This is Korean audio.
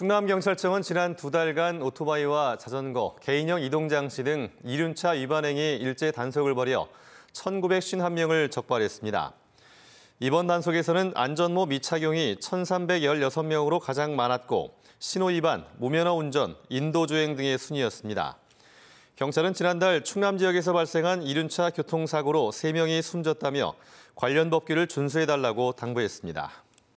충남경찰청은 지난 두 달간 오토바이와 자전거, 개인형 이동장치 등 이륜차 위반 행위 일제 단속을 벌여 1,951명을 적발했습니다. 이번 단속에서는 안전모 미착용이 1,316명으로 가장 많았고 신호 위반, 무면허 운전, 인도주행 등의 순이었습니다. 경찰은 지난달 충남 지역에서 발생한 이륜차 교통사고로 3명이 숨졌다며 관련 법규를 준수해달라고 당부했습니다.